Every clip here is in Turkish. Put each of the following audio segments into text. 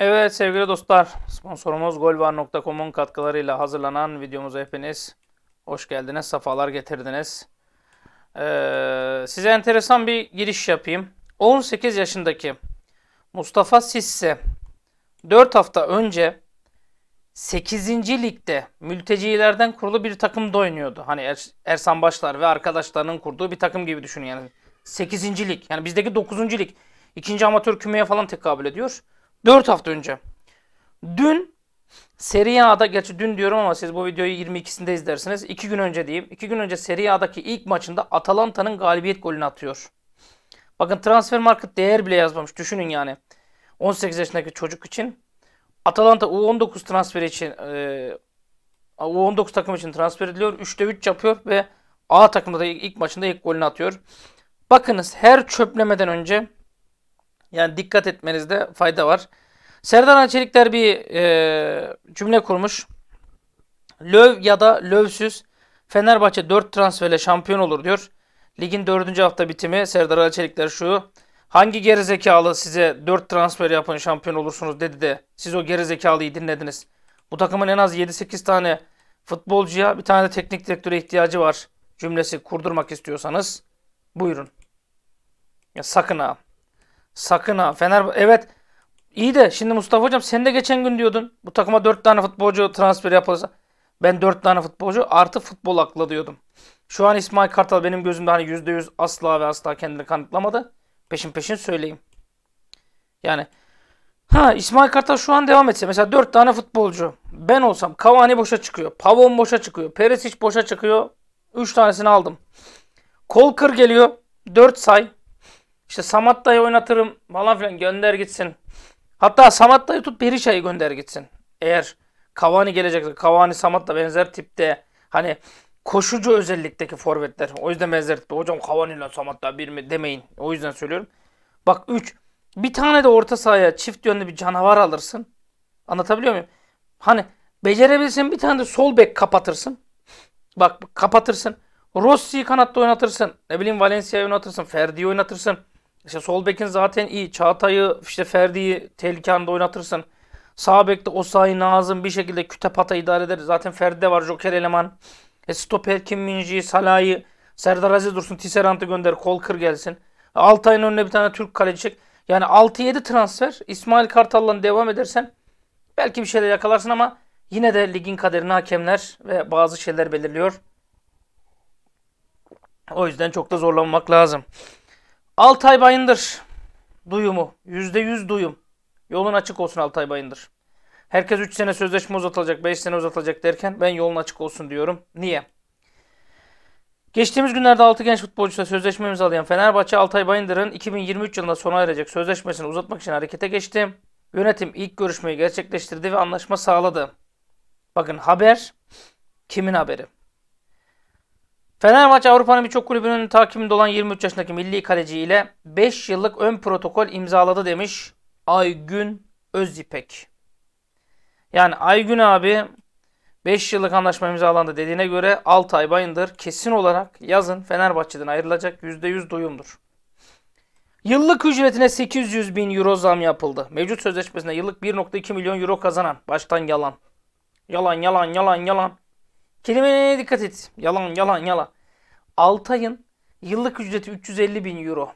Evet sevgili dostlar, sponsorumuz golvar.com'un katkılarıyla hazırlanan videomuza hepiniz hoş geldiniz, safalar getirdiniz. Ee, size enteresan bir giriş yapayım. 18 yaşındaki Mustafa Sisse 4 hafta önce 8. ligde mültecilerden kurulu bir takımda oynuyordu. Hani er Ersan Başlar ve arkadaşlarının kurduğu bir takım gibi düşünün yani. 8. lig yani bizdeki 9. lig. 2. amatör kümeye falan tekabül ediyor. 4 hafta önce. Dün Serie A'da, gerçi dün diyorum ama siz bu videoyu 22'sinde izlersiniz. 2 gün önce diyeyim. 2 gün önce Serie A'daki ilk maçında Atalanta'nın galibiyet golünü atıyor. Bakın transfer market değer bile yazmamış. Düşünün yani. 18 yaşındaki çocuk için. Atalanta U19 transferi için e, U19 takım için transfer ediliyor. 3'te 3 yapıyor ve A takımda da ilk maçında ilk golünü atıyor. Bakınız her çöplemeden önce yani dikkat etmenizde fayda var. Serdar Ançelikler bir e, cümle kurmuş. Löv ya da lövsüz Fenerbahçe 4 transferle şampiyon olur diyor. Ligin 4. hafta bitimi Serdar Ançelikler şu. Hangi gerizekalı size 4 transfer yapın şampiyon olursunuz dedi de siz o gerizekalıyı dinlediniz. Bu takımın en az 7-8 tane futbolcuya bir tane de teknik direktöre ihtiyacı var cümlesi kurdurmak istiyorsanız buyurun. Ya sakın ha. Sakın ha. Fener evet iyi de şimdi Mustafa hocam sen de geçen gün diyordun. Bu takıma 4 tane futbolcu transfer yapılırsa. Ben 4 tane futbolcu artı futbol akla diyordum. Şu an İsmail Kartal benim gözümde hani %100 asla ve asla kendini kanıtlamadı. Peşin peşin söyleyeyim. Yani ha İsmail Kartal şu an devam etse mesela 4 tane futbolcu. Ben olsam Cavani boşa çıkıyor. Pavon boşa çıkıyor. Perisic boşa çıkıyor. 3 tanesini aldım. Kolkır geliyor. 4 say. İşte samattayı oynatırım falan filan gönder gitsin. Hatta samattayı dayı tut Berisha'yı gönder gitsin. Eğer Cavani gelecekse Cavani samatta benzer tipte hani koşucu özellikteki forvetler. O yüzden benzer tipte. Hocam Cavani ile samatta bir mi demeyin. O yüzden söylüyorum. Bak 3. Bir tane de orta sahaya çift yönlü bir canavar alırsın. Anlatabiliyor muyum? Hani becerebilirsin bir tane de sol bek kapatırsın. Bak kapatırsın. Rossi'yi kanatta oynatırsın. Ne bileyim Valencia'yı oynatırsın. Ferdi'yi oynatırsın. İşte sol bekin zaten iyi. Çağatay'ı işte Ferdi'yi tehlike anında oynatırsın. Sağ bekte Osayi Nazım bir şekilde Kütepat'a idare eder. Zaten Ferdi de var Joker eleman. E stoper Kim Minji, Salah'ı, Serdar Aziz dursun, Tisserant'ı gönder, kol kır gelsin. Altay'ın önüne bir tane Türk kaleci çek. Yani 6-7 transfer İsmail Kartal'la devam edersen belki bir şeyler yakalarsın ama yine de ligin kaderini hakemler ve bazı şeyler belirliyor. O yüzden çok da zorlanmak lazım. Altay Bayındır duyumu. Yüzde yüz duyum. Yolun açık olsun Altay Bayındır. Herkes 3 sene sözleşme uzatılacak, 5 sene uzatılacak derken ben yolun açık olsun diyorum. Niye? Geçtiğimiz günlerde 6 genç futbolcuyla sözleşme imzalayan Fenerbahçe Altay Bayındır'ın 2023 yılında sona erecek sözleşmesini uzatmak için harekete geçti. Yönetim ilk görüşmeyi gerçekleştirdi ve anlaşma sağladı. Bakın haber kimin haberi? Fenerbahçe Avrupa'nın birçok kulübünün takibinde olan 23 yaşındaki milli kaleci ile 5 yıllık ön protokol imzaladı demiş Aygün Özipek. Yani Aygün abi 5 yıllık anlaşma imzalandı dediğine göre ay Bayındır kesin olarak yazın Fenerbahçe'den ayrılacak %100 duyumdur. Yıllık ücretine 800 bin euro zam yapıldı. Mevcut sözleşmesinde yıllık 1.2 milyon euro kazanan. Baştan yalan. Yalan yalan yalan yalan. Kelimelerine dikkat et. Yalan yalan yalan. Altay'ın yıllık ücreti 350 bin euro.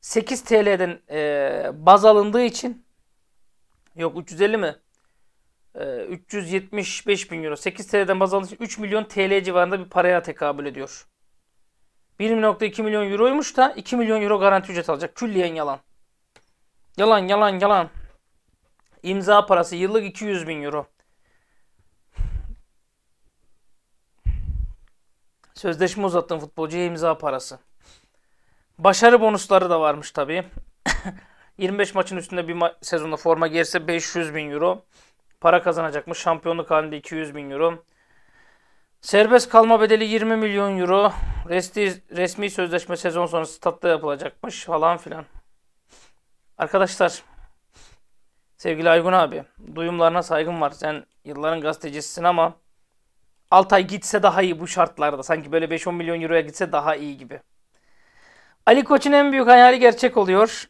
8 TL'den e, baz alındığı için yok 350 mi? E, 375 bin euro. 8 TL'den baz alındığı için 3 milyon TL civarında bir paraya tekabül ediyor. 1.2 milyon euroymuş da 2 milyon euro garanti ücret alacak. Külliyen yalan. Yalan yalan yalan. İmza parası yıllık 200 bin euro. Sözleşme uzattın futbolcuya imza parası. Başarı bonusları da varmış tabii. 25 maçın üstünde bir ma- sezonda forma giyerse 500 bin euro para kazanacakmış. Şampiyonluk halinde 200 bin euro. Serbest kalma bedeli 20 milyon euro. Resti, resmi sözleşme sezon sonrası tatlı yapılacakmış falan filan. Arkadaşlar, sevgili Aygun abi, duyumlarına saygım var. Sen yılların gazetecisisin ama Altay gitse daha iyi bu şartlarda. Sanki böyle 5-10 milyon euroya gitse daha iyi gibi. Ali Koç'un en büyük hayali gerçek oluyor.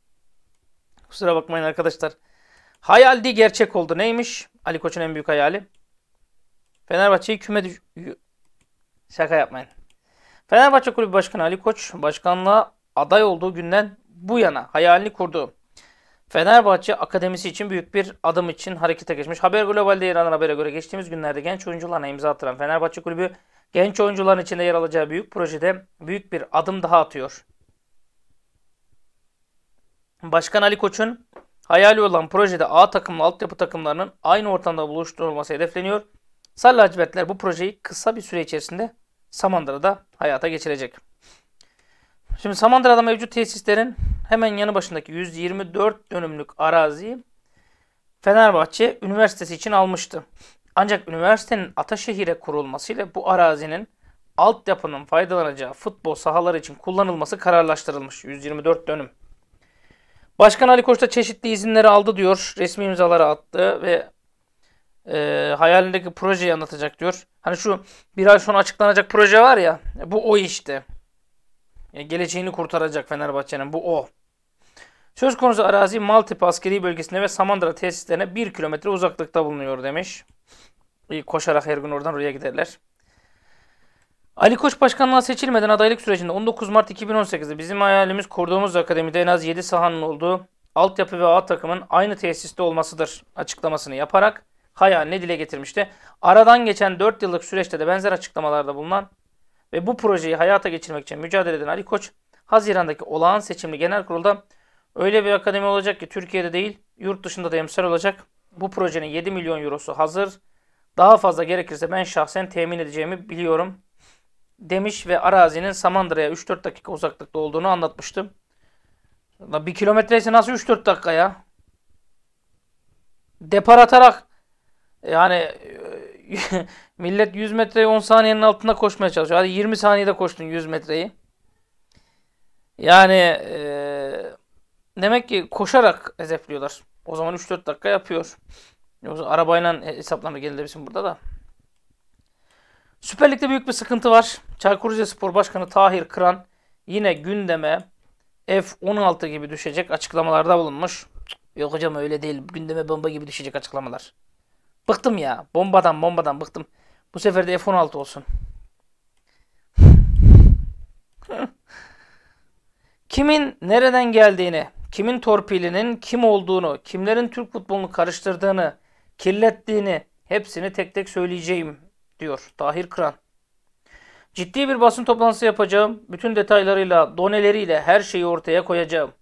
Kusura bakmayın arkadaşlar. Hayal değil gerçek oldu. Neymiş? Ali Koç'un en büyük hayali. Fenerbahçe'yi küme düş... Şaka yapmayın. Fenerbahçe Kulübü Başkanı Ali Koç, başkanlığa aday olduğu günden bu yana hayalini kurdu. Fenerbahçe akademisi için büyük bir adım için harekete geçmiş. Haber Global'de yer alan habere göre geçtiğimiz günlerde genç oyuncularına imza attıran Fenerbahçe Kulübü genç oyuncuların içinde yer alacağı büyük projede büyük bir adım daha atıyor. Başkan Ali Koç'un hayali olan projede A takımla altyapı takımlarının aynı ortamda buluşturulması hedefleniyor. Sarı lacivertler bu projeyi kısa bir süre içerisinde Samandıra'da hayata geçirecek. Şimdi Samandıra'da mevcut tesislerin hemen yanı başındaki 124 dönümlük araziyi Fenerbahçe üniversitesi için almıştı. Ancak üniversitenin Ataşehir'e kurulmasıyla bu arazinin altyapının faydalanacağı futbol sahaları için kullanılması kararlaştırılmış. 124 dönüm. Başkan Ali Koç da çeşitli izinleri aldı diyor. Resmi imzaları attı ve e, hayalindeki projeyi anlatacak diyor. Hani şu bir ay sonra açıklanacak proje var ya bu o işte. E, geleceğini kurtaracak Fenerbahçe'nin bu o. Söz konusu arazi Maltepe askeri bölgesine ve Samandıra tesislerine 1 kilometre uzaklıkta bulunuyor demiş. Koşarak her gün oradan oraya giderler. Ali Koç başkanlığa seçilmeden adaylık sürecinde 19 Mart 2018'de bizim hayalimiz kurduğumuz akademide en az 7 sahanın olduğu altyapı ve A takımın aynı tesiste olmasıdır açıklamasını yaparak hayalini dile getirmişti. Aradan geçen 4 yıllık süreçte de benzer açıklamalarda bulunan ve bu projeyi hayata geçirmek için mücadele eden Ali Koç, Haziran'daki olağan seçimli genel kurulda öyle bir akademi olacak ki Türkiye'de değil, yurt dışında da emsal olacak. Bu projenin 7 milyon eurosu hazır. Daha fazla gerekirse ben şahsen temin edeceğimi biliyorum demiş ve arazinin Samandıra'ya 3-4 dakika uzaklıkta olduğunu anlatmıştım. bir kilometre ise nasıl 3-4 dakika ya? Depar atarak yani millet 100 metreyi 10 saniyenin altında koşmaya çalışıyor. Hadi 20 saniyede koştun 100 metreyi. Yani e, demek ki koşarak hedefliyorlar. O zaman 3-4 dakika yapıyor. Yoksa arabayla hesaplarına gelilebilsin burada da. Süper Lig'de büyük bir sıkıntı var. Çaykur Rizespor Başkanı Tahir Kıran yine gündeme F-16 gibi düşecek açıklamalarda bulunmuş. Yok hocam öyle değil. Gündeme bomba gibi düşecek açıklamalar. Bıktım ya. Bombadan bombadan bıktım. Bu sefer de F-16 olsun. kimin nereden geldiğini, kimin torpilinin kim olduğunu, kimlerin Türk futbolunu karıştırdığını, kirlettiğini hepsini tek tek söyleyeceğim diyor Tahir Kıran. Ciddi bir basın toplantısı yapacağım. Bütün detaylarıyla, doneleriyle her şeyi ortaya koyacağım.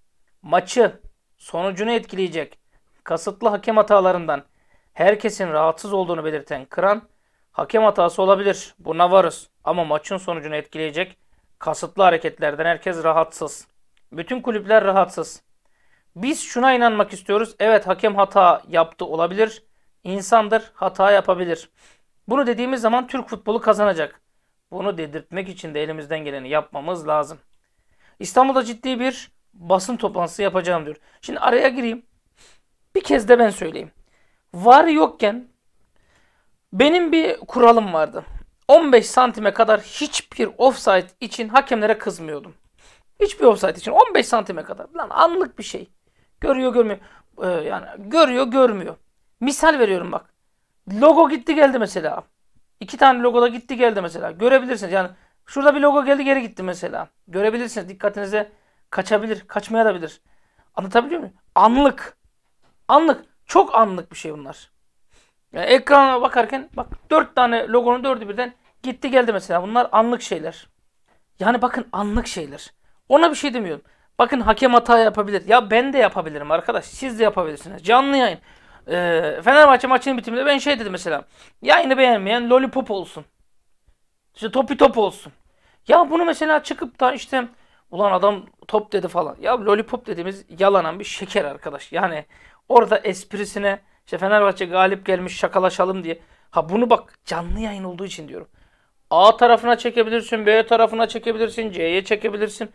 Maçı, sonucunu etkileyecek kasıtlı hakem hatalarından, herkesin rahatsız olduğunu belirten Kıran, hakem hatası olabilir, buna varız ama maçın sonucunu etkileyecek kasıtlı hareketlerden herkes rahatsız. Bütün kulüpler rahatsız. Biz şuna inanmak istiyoruz, evet hakem hata yaptı olabilir, insandır hata yapabilir. Bunu dediğimiz zaman Türk futbolu kazanacak. Bunu dedirtmek için de elimizden geleni yapmamız lazım. İstanbul'da ciddi bir basın toplantısı yapacağım diyor. Şimdi araya gireyim. Bir kez de ben söyleyeyim var yokken benim bir kuralım vardı. 15 santime kadar hiçbir offside için hakemlere kızmıyordum. Hiçbir offside için 15 santime kadar. Lan anlık bir şey. Görüyor görmüyor. Ee, yani görüyor görmüyor. Misal veriyorum bak. Logo gitti geldi mesela. İki tane logoda gitti geldi mesela. Görebilirsiniz yani. Şurada bir logo geldi geri gitti mesela. Görebilirsiniz. Dikkatinize kaçabilir. Kaçmaya da bilir. Anlatabiliyor muyum? Anlık. Anlık. Çok anlık bir şey bunlar. Yani ekrana bakarken bak dört tane logonun dördü birden gitti geldi mesela. Bunlar anlık şeyler. Yani bakın anlık şeyler. Ona bir şey demiyorum. Bakın hakem hata yapabilir. Ya ben de yapabilirim arkadaş. Siz de yapabilirsiniz. Canlı yayın. Ee, Fenerbahçe maçının bitiminde ben şey dedim mesela. Yayını beğenmeyen lollipop olsun. İşte topi top olsun. Ya bunu mesela çıkıp da işte ulan adam top dedi falan. Ya lollipop dediğimiz yalanan bir şeker arkadaş. Yani Orada esprisine işte Fenerbahçe galip gelmiş şakalaşalım diye. Ha bunu bak canlı yayın olduğu için diyorum. A tarafına çekebilirsin, B tarafına çekebilirsin, C'ye çekebilirsin.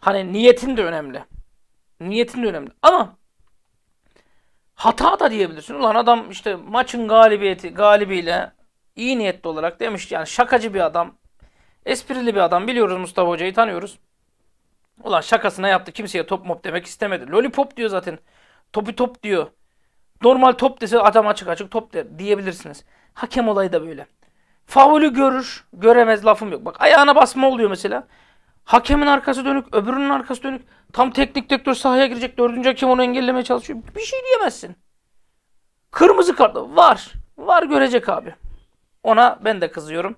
Hani niyetin de önemli. Niyetin de önemli. Ama hata da diyebilirsin. Ulan adam işte maçın galibiyeti galibiyle iyi niyetli olarak demiş yani şakacı bir adam. Esprili bir adam. Biliyoruz Mustafa Hoca'yı tanıyoruz. Ulan şakasına yaptı. Kimseye top mop demek istemedi. Lollipop diyor zaten. Topu top diyor. Normal top dese adam açık açık top der, diyebilirsiniz. Hakem olayı da böyle. Faulü görür, göremez lafım yok. Bak ayağına basma oluyor mesela. Hakemin arkası dönük, öbürünün arkası dönük. Tam teknik direktör sahaya girecek. Dördüncü hakem onu engellemeye çalışıyor. Bir şey diyemezsin. Kırmızı kart var. Var görecek abi. Ona ben de kızıyorum.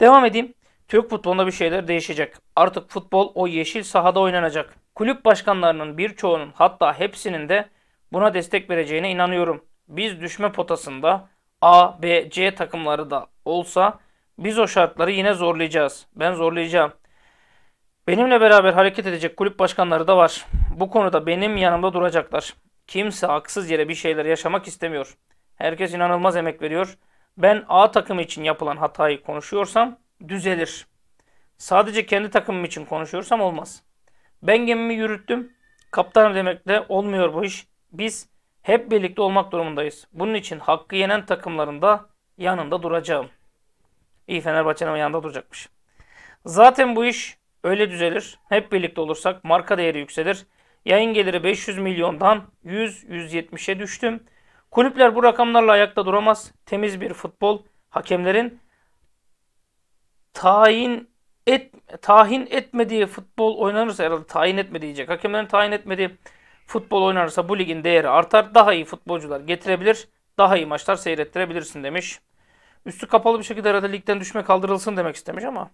Devam edeyim. Türk futbolunda bir şeyler değişecek. Artık futbol o yeşil sahada oynanacak. Kulüp başkanlarının birçoğunun hatta hepsinin de buna destek vereceğine inanıyorum. Biz düşme potasında A, B, C takımları da olsa biz o şartları yine zorlayacağız. Ben zorlayacağım. Benimle beraber hareket edecek kulüp başkanları da var. Bu konuda benim yanımda duracaklar. Kimse haksız yere bir şeyler yaşamak istemiyor. Herkes inanılmaz emek veriyor. Ben A takımı için yapılan hatayı konuşuyorsam düzelir. Sadece kendi takımım için konuşuyorsam olmaz. Ben gemimi yürüttüm. Kaptanım demekle olmuyor bu iş. Biz hep birlikte olmak durumundayız. Bunun için hakkı yenen takımlarında yanında duracağım. İyi Fenerbahçe'nin yanında duracakmış. Zaten bu iş öyle düzelir. Hep birlikte olursak marka değeri yükselir. Yayın geliri 500 milyondan 100-170'e düştüm. Kulüpler bu rakamlarla ayakta duramaz. Temiz bir futbol, hakemlerin tayin et, tahin etmediği futbol oynanırsa herhalde Tahin etme diyecek. Hakemlerin tahin etmediği futbol oynanırsa bu ligin değeri artar. Daha iyi futbolcular getirebilir. Daha iyi maçlar seyrettirebilirsin demiş. Üstü kapalı bir şekilde herhalde ligden düşme kaldırılsın demek istemiş ama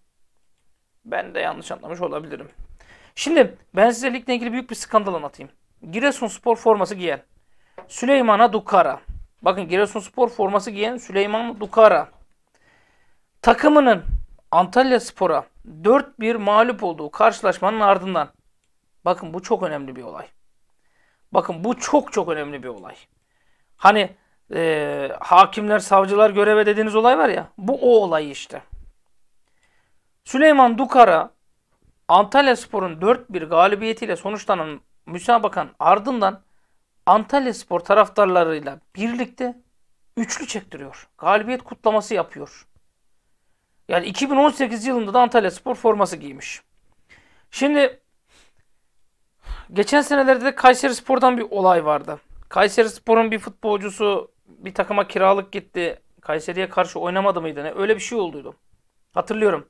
ben de yanlış anlamış olabilirim. Şimdi ben size ligle ilgili büyük bir skandal anlatayım. Giresunspor forması giyen Süleyman'a Dukara. Bakın Giresunspor forması giyen Süleyman Dukara takımının Antalya Spor'a 4-1 mağlup olduğu karşılaşmanın ardından. Bakın bu çok önemli bir olay. Bakın bu çok çok önemli bir olay. Hani e, hakimler, savcılar göreve dediğiniz olay var ya. Bu o olay işte. Süleyman Dukara Antalya Spor'un 4-1 galibiyetiyle sonuçlanan müsabakan ardından Antalya Spor taraftarlarıyla birlikte üçlü çektiriyor. Galibiyet kutlaması yapıyor. Yani 2018 yılında da Antalya Spor forması giymiş. Şimdi geçen senelerde de Kayseri Spor'dan bir olay vardı. Kayseri Spor'un bir futbolcusu bir takıma kiralık gitti. Kayseri'ye karşı oynamadı mıydı ne? Öyle bir şey olduydu. Hatırlıyorum.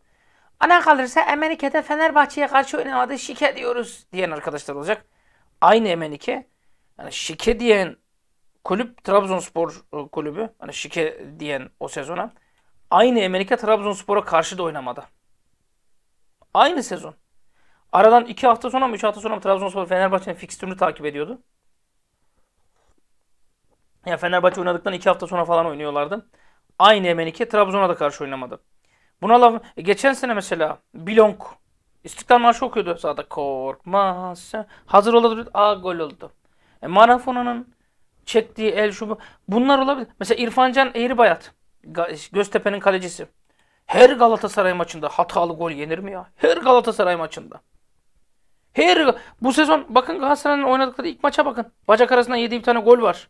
Ana kalırsa Emenike'de Fenerbahçe'ye karşı oynamadı şike diyoruz diyen arkadaşlar olacak. Aynı Emenike. Yani şike diyen kulüp Trabzonspor e, kulübü. Hani şike diyen o sezona. Aynı Amerika Trabzonspor'a karşı da oynamadı. Aynı sezon. Aradan 2 hafta sonra mı 3 hafta sonra mı Trabzonspor Fenerbahçe'nin fikstürünü takip ediyordu. Ya yani Fenerbahçe oynadıktan 2 hafta sonra falan oynuyorlardı. Aynı Emenike Trabzon'a da karşı oynamadı. Buna laf... E geçen sene mesela Bilong İstiklal Marşı okuyordu sahada. Korkma sen. Hazır oldu. A gol oldu. E, Marafona'nın çektiği el şu bu. Bunlar olabilir. Mesela İrfan Can Eğribayat. Göztepe'nin kalecisi. Her Galatasaray maçında hatalı gol yenir mi ya? Her Galatasaray maçında. Her bu sezon bakın Galatasaray'ın oynadıkları ilk maça bakın. Bacak arasından yediği bir tane gol var.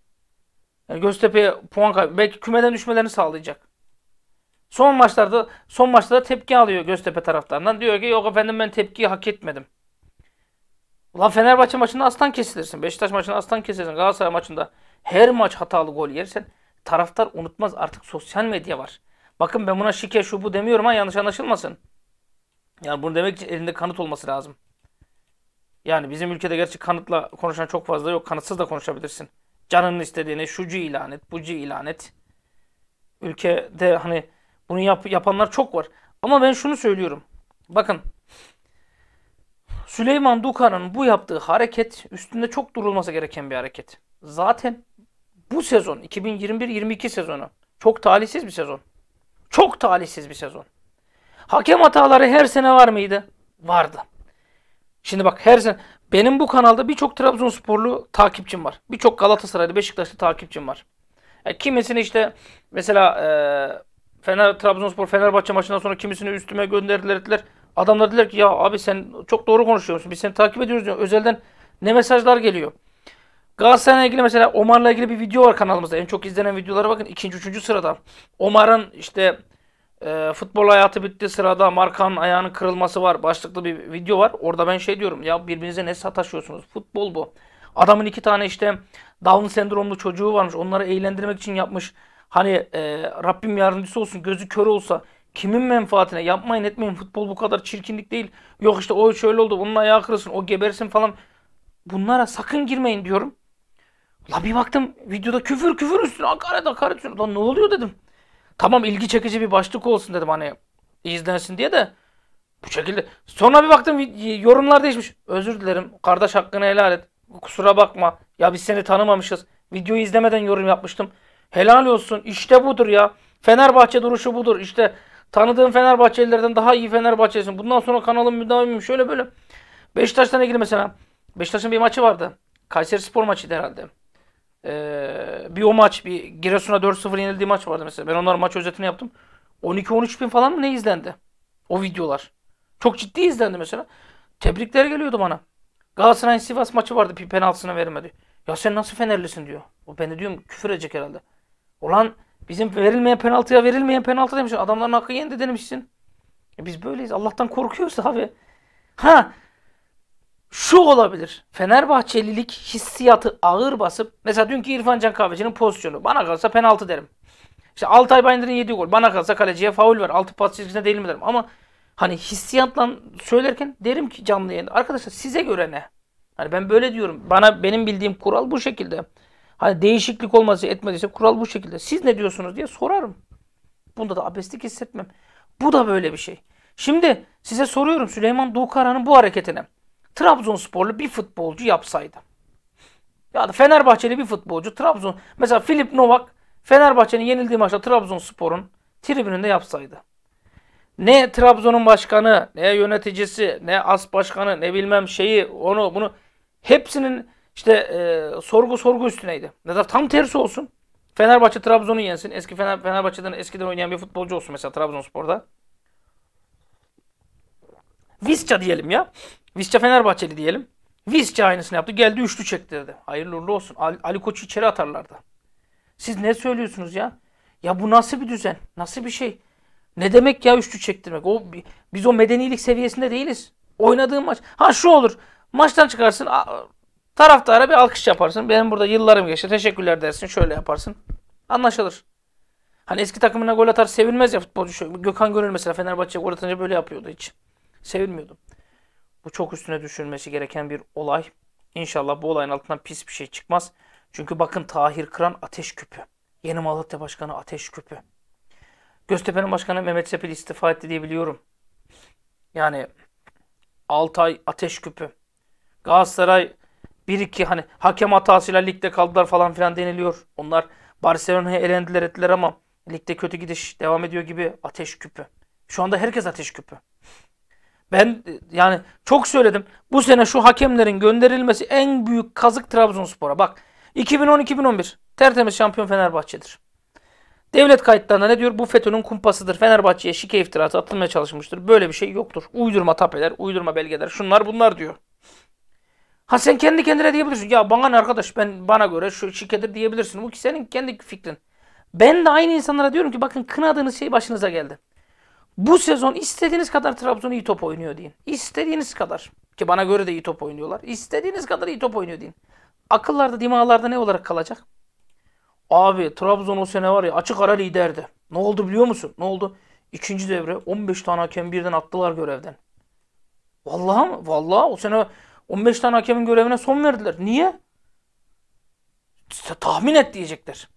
Yani Göztepe'ye puan kaybı. Belki kümeden düşmelerini sağlayacak. Son maçlarda son maçlarda tepki alıyor Göztepe taraftarından. Diyor ki yok efendim ben tepkiyi hak etmedim. Ulan Fenerbahçe maçında aslan kesilirsin. Beşiktaş maçında aslan kesilirsin. Galatasaray maçında her maç hatalı gol yersen taraftar unutmaz artık sosyal medya var. Bakın ben buna şike şu bu demiyorum ha yanlış anlaşılmasın. Yani bunu demek için elinde kanıt olması lazım. Yani bizim ülkede gerçi kanıtla konuşan çok fazla yok. Kanıtsız da konuşabilirsin. Canının istediğini şucu ilan et, bucu ilan et. Ülkede hani bunu yap, yapanlar çok var. Ama ben şunu söylüyorum. Bakın. Süleyman Dukan'ın bu yaptığı hareket üstünde çok durulması gereken bir hareket. Zaten bu sezon 2021-22 sezonu çok talihsiz bir sezon. Çok talihsiz bir sezon. Hakem hataları her sene var mıydı? Vardı. Şimdi bak her sene benim bu kanalda birçok Trabzonsporlu takipçim var. Birçok Galatasaraylı, Beşiktaşlı takipçim var. Yani e, kimisini işte mesela e, Fener Trabzonspor Fenerbahçe maçından sonra kimisini üstüme gönderdiler ettiler. Adamlar dediler ki ya abi sen çok doğru konuşuyorsun. Biz seni takip ediyoruz diyor. Özelden ne mesajlar geliyor. Galatasaray'la ilgili mesela Omar'la ilgili bir video var kanalımızda. En çok izlenen videolara bakın. ikinci üçüncü sırada. Omar'ın işte e, futbol hayatı bitti sırada Markan'ın ayağının kırılması var. Başlıklı bir video var. Orada ben şey diyorum. Ya birbirinize ne sataşıyorsunuz? Futbol bu. Adamın iki tane işte Down sendromlu çocuğu varmış. Onları eğlendirmek için yapmış. Hani e, Rabbim yardımcısı olsun gözü kör olsa kimin menfaatine yapmayın etmeyin futbol bu kadar çirkinlik değil. Yok işte o şöyle oldu onun ayağı kırılsın o gebersin falan. Bunlara sakın girmeyin diyorum. La bir baktım videoda küfür küfür üstüne hakaret hakaret üstüne. Lan ne oluyor dedim. Tamam ilgi çekici bir başlık olsun dedim hani izlensin diye de bu şekilde. Sonra bir baktım yorumlar değişmiş. Özür dilerim. Kardeş hakkını helal et. Kusura bakma. Ya biz seni tanımamışız. Videoyu izlemeden yorum yapmıştım. Helal olsun. İşte budur ya. Fenerbahçe duruşu budur. İşte tanıdığım Fenerbahçelilerden daha iyi Fenerbahçesin. Bundan sonra kanalım müdavimim. Şöyle böyle. Beşiktaş'tan ilgili mesela. Beşiktaş'ın bir maçı vardı. Kayseri Spor maçıydı herhalde. Ee, bir o maç, bir Giresun'a 4-0 yenildiği maç vardı mesela. Ben onlar maç özetini yaptım. 12-13 bin falan mı ne izlendi? O videolar. Çok ciddi izlendi mesela. Tebrikler geliyordu bana. Galatasaray Sivas maçı vardı bir penaltısını vermedi. Ya sen nasıl Fenerlisin diyor. O ben de diyorum küfür edecek herhalde. Ulan bizim verilmeyen penaltıya verilmeyen penaltı demişsin Adamların hakkı yendi demişsin. E biz böyleyiz. Allah'tan korkuyoruz abi. Ha şu olabilir. Fenerbahçelilik hissiyatı ağır basıp mesela dünkü İrfan Can Kahveci'nin pozisyonu. Bana kalsa penaltı derim. İşte Altay Bayındır'ın yediği gol. Bana kalsa kaleciye faul ver. Altı pas çizgisine değil mi derim. Ama hani hissiyatla söylerken derim ki canlı yayında. Arkadaşlar size göre ne? Hani ben böyle diyorum. Bana benim bildiğim kural bu şekilde. Hani değişiklik olması etmediyse kural bu şekilde. Siz ne diyorsunuz diye sorarım. Bunda da abeslik hissetmem. Bu da böyle bir şey. Şimdi size soruyorum Süleyman Doğukara'nın bu hareketine. Trabzonsporlu bir futbolcu yapsaydı. Ya da Fenerbahçeli bir futbolcu Trabzon. Mesela Filip Novak Fenerbahçe'nin yenildiği maçta Trabzonspor'un tribününde yapsaydı. Ne Trabzon'un başkanı, ne yöneticisi, ne as başkanı, ne bilmem şeyi, onu bunu hepsinin işte e, sorgu sorgu üstüneydi. ne da tam tersi olsun. Fenerbahçe Trabzon'u yensin. Eski Fener, Fenerbahçe'den eskiden oynayan bir futbolcu olsun mesela Trabzonspor'da. Visca diyelim ya. Visca Fenerbahçeli diyelim. Visca aynısını yaptı. Geldi üçlü çektirdi. Hayırlı uğurlu olsun. Ali, Ali Koç'u içeri atarlardı. Siz ne söylüyorsunuz ya? Ya bu nasıl bir düzen? Nasıl bir şey? Ne demek ya üçlü çektirmek? O, biz o medenilik seviyesinde değiliz. Oynadığın maç. Ha şu olur. Maçtan çıkarsın. Taraftara bir alkış yaparsın. Benim burada yıllarım geçti. Teşekkürler dersin. Şöyle yaparsın. Anlaşılır. Hani eski takımına gol atar sevinmez ya futbolcu. Gökhan Gönül mesela Fenerbahçe'ye gol atınca böyle yapıyordu hiç. Sevinmiyordu. Bu çok üstüne düşünülmesi gereken bir olay. İnşallah bu olayın altından pis bir şey çıkmaz. Çünkü bakın Tahir Kıran ateş küpü. Yeni Malatya Başkanı ateş küpü. Göztepe'nin başkanı Mehmet Sepil istifa etti diye biliyorum. Yani ay ateş küpü. Galatasaray 1-2 hani hakem hatasıyla ligde kaldılar falan filan deniliyor. Onlar Barcelona'ya elendiler ettiler ama ligde kötü gidiş devam ediyor gibi ateş küpü. Şu anda herkes ateş küpü. Ben e, yani çok söyledim. Bu sene şu hakemlerin gönderilmesi en büyük kazık Trabzonspor'a. Bak 2010-2011 tertemiz şampiyon Fenerbahçe'dir. Devlet kayıtlarında ne diyor? Bu FETÖ'nün kumpasıdır. Fenerbahçe'ye şike iftirası atılmaya çalışmıştır. Böyle bir şey yoktur. Uydurma tapeler, uydurma belgeler, şunlar bunlar diyor. Ha sen kendi kendine diyebilirsin. Ya bana ne arkadaş ben bana göre şu şikedir diyebilirsin. Bu ki senin kendi fikrin. Ben de aynı insanlara diyorum ki bakın kınadığınız şey başınıza geldi. Bu sezon istediğiniz kadar Trabzon iyi top oynuyor deyin. İstediğiniz kadar. Ki bana göre de iyi top oynuyorlar. İstediğiniz kadar iyi top oynuyor deyin. Akıllarda, dimağlarda ne olarak kalacak? Abi Trabzon o sene var ya açık ara liderdi. Ne oldu biliyor musun? Ne oldu? İkinci devre 15 tane hakem birden attılar görevden. Vallahi mı? Vallahi o sene 15 tane hakemin görevine son verdiler. Niye? Tahmin et diyecekler.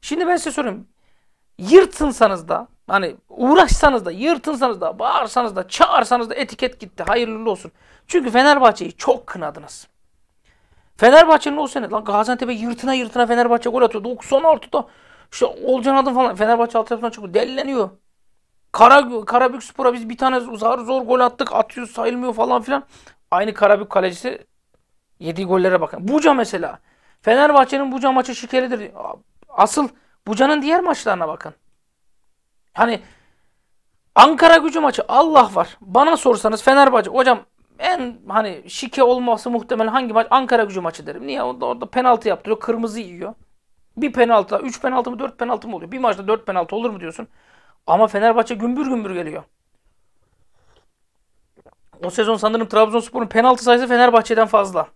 Şimdi ben size sorayım yırtınsanız da hani uğraşsanız da yırtınsanız da bağırsanız da çağırsanız da etiket gitti hayırlı olsun. Çünkü Fenerbahçe'yi çok kınadınız. Fenerbahçe'nin o sene lan Gaziantep'e yırtına yırtına Fenerbahçe gol atıyor. 96'da işte Olcan Adım falan Fenerbahçe alt tarafından çok delleniyor. Kara, Karabük Spor'a biz bir tane zor, zor gol attık atıyor sayılmıyor falan filan. Aynı Karabük kalecisi yediği gollere bakın. Buca mesela. Fenerbahçe'nin Buca maçı şikelidir. Asıl Buca'nın diğer maçlarına bakın. Hani Ankara gücü maçı Allah var. Bana sorsanız Fenerbahçe hocam en hani şike olması muhtemel hangi maç? Ankara gücü maçı derim. Niye? Orada, orada penaltı yaptırıyor. Kırmızı yiyor. Bir penaltı, üç penaltı mı, dört penaltı mı oluyor? Bir maçta dört penaltı olur mu diyorsun? Ama Fenerbahçe gümbür gümbür geliyor. O sezon sanırım Trabzonspor'un penaltı sayısı Fenerbahçe'den fazla.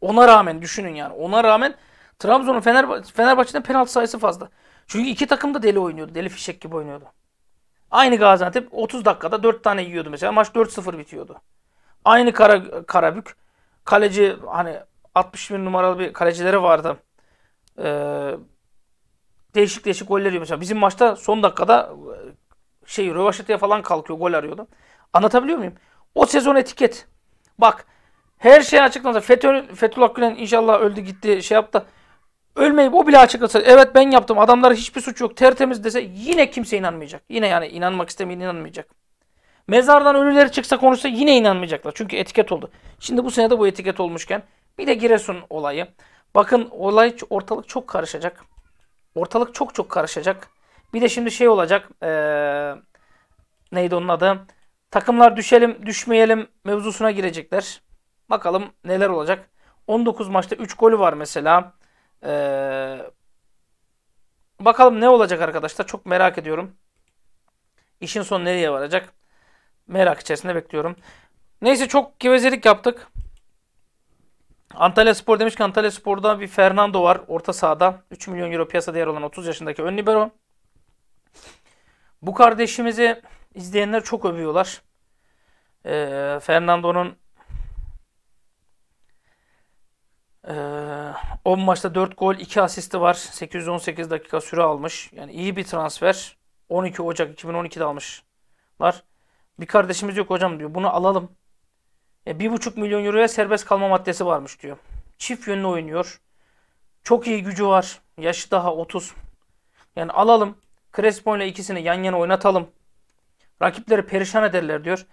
Ona rağmen düşünün yani. Ona rağmen Trabzon'un Fenerba Fenerbahçe'den penaltı sayısı fazla. Çünkü iki takım da deli oynuyordu. Deli fişek gibi oynuyordu. Aynı Gaziantep 30 dakikada 4 tane yiyordu mesela. Maç 4-0 bitiyordu. Aynı Kara, Karabük. Kaleci hani 61 numaralı bir kalecileri vardı. Ee, değişik değişik goller yiyor mesela. Bizim maçta son dakikada e, şey rövaşataya falan kalkıyor gol arıyordu. Anlatabiliyor muyum? O sezon etiket. Bak her şey açıklandı. FETÖ, Fethullah Gülen inşallah öldü gitti şey yaptı ölmeyip o bile açıklasa evet ben yaptım adamlara hiçbir suç yok tertemiz dese yine kimse inanmayacak. Yine yani inanmak istemeyen inanmayacak. Mezardan ölüleri çıksa konuşsa yine inanmayacaklar. Çünkü etiket oldu. Şimdi bu senede bu etiket olmuşken bir de Giresun olayı. Bakın olay ortalık çok karışacak. Ortalık çok çok karışacak. Bir de şimdi şey olacak. Ee, neydi onun adı? Takımlar düşelim düşmeyelim mevzusuna girecekler. Bakalım neler olacak. 19 maçta 3 golü var mesela. Ee, bakalım ne olacak arkadaşlar. Çok merak ediyorum. İşin sonu nereye varacak? Merak içerisinde bekliyorum. Neyse çok gevezelik yaptık. Antalya Spor demiş ki Antalya Spor'da bir Fernando var orta sahada. 3 milyon euro piyasa değer olan 30 yaşındaki ön libero. Bu kardeşimizi izleyenler çok övüyorlar. Ee, Fernando'nun 10 ee, maçta 4 gol 2 asisti var. 818 dakika süre almış. Yani iyi bir transfer. 12 Ocak 2012'de almışlar. Bir kardeşimiz yok hocam diyor. Bunu alalım. E, 1,5 milyon euroya serbest kalma maddesi varmış diyor. Çift yönlü oynuyor. Çok iyi gücü var. Yaşı daha 30. Yani alalım. Crespo ile ikisini yan yana oynatalım. Rakipleri perişan ederler diyor.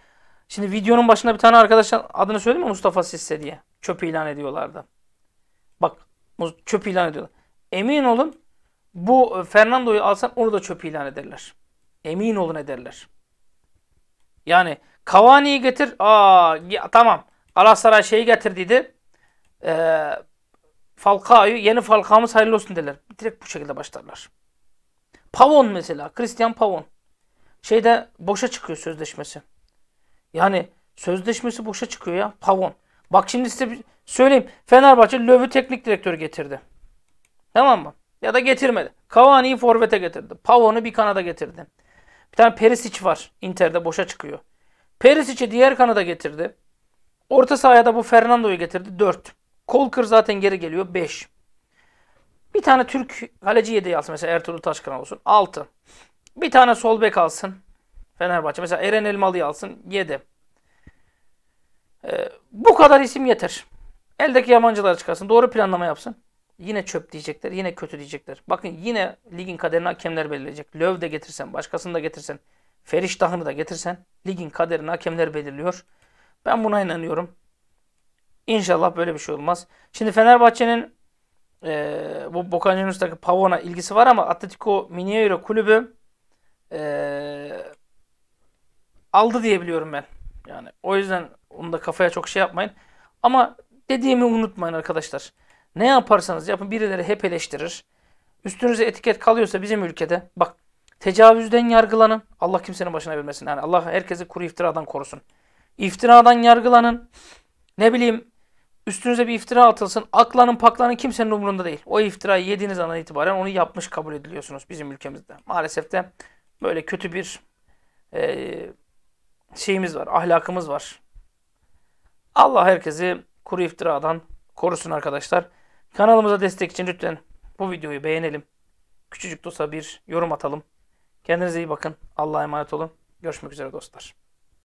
Şimdi videonun başında bir tane arkadaşın adını söyledim mi Mustafa Sisse diye. Çöp ilan ediyorlardı. Bak çöp ilan ediyorlar. Emin olun bu e, Fernando'yu alsan onu da çöp ilan ederler. Emin olun ederler. Yani Cavani'yi getir. Aa ya, tamam. Galatasaray şeyi getirdiydi. Ee, Falcao'yu yeni Falcao'muz hayırlı olsun derler. Direkt bu şekilde başlarlar. Pavon mesela. Christian Pavon. Şeyde boşa çıkıyor sözleşmesi. Yani sözleşmesi boşa çıkıyor ya. Pavon. Bak şimdi size Söyleyeyim. Fenerbahçe Löv'ü teknik direktör getirdi. Tamam mı? Ya da getirmedi. Cavani'yi forvete getirdi. Pavon'u bir kanada getirdi. Bir tane Perisic var. Inter'de boşa çıkıyor. Perisic'i diğer kanada getirdi. Orta sahaya da bu Fernando'yu getirdi. 4. Kolkır zaten geri geliyor. 5. Bir tane Türk kaleci yedeği alsın. Mesela Ertuğrul Taşkın olsun. 6. Bir tane sol bek alsın. Fenerbahçe. Mesela Eren Elmalı'yı alsın. 7. Ee, bu kadar isim yeter. Eldeki yabancılar çıkarsın. Doğru planlama yapsın. Yine çöp diyecekler. Yine kötü diyecekler. Bakın yine ligin kaderini hakemler belirleyecek. Löv de getirsen, başkasını da getirsen, Feriştah'ını da getirsen ligin kaderini hakemler belirliyor. Ben buna inanıyorum. İnşallah böyle bir şey olmaz. Şimdi Fenerbahçe'nin e, bu Boca Juniors'taki Pavon'a ilgisi var ama Atletico Mineiro kulübü e, aldı diyebiliyorum ben. Yani o yüzden onu da kafaya çok şey yapmayın. Ama Dediğimi unutmayın arkadaşlar. Ne yaparsanız yapın birileri hep eleştirir. Üstünüze etiket kalıyorsa bizim ülkede bak tecavüzden yargılanın. Allah kimsenin başına bilmesin Yani Allah herkesi kuru iftiradan korusun. İftiradan yargılanın. Ne bileyim üstünüze bir iftira atılsın. Aklanın paklanın kimsenin umurunda değil. O iftirayı yediğiniz andan itibaren onu yapmış kabul ediliyorsunuz bizim ülkemizde. Maalesef de böyle kötü bir e, şeyimiz var, ahlakımız var. Allah herkesi kuru iftiradan korusun arkadaşlar. Kanalımıza destek için lütfen bu videoyu beğenelim. Küçücük dosa bir yorum atalım. Kendinize iyi bakın. Allah'a emanet olun. Görüşmek üzere dostlar.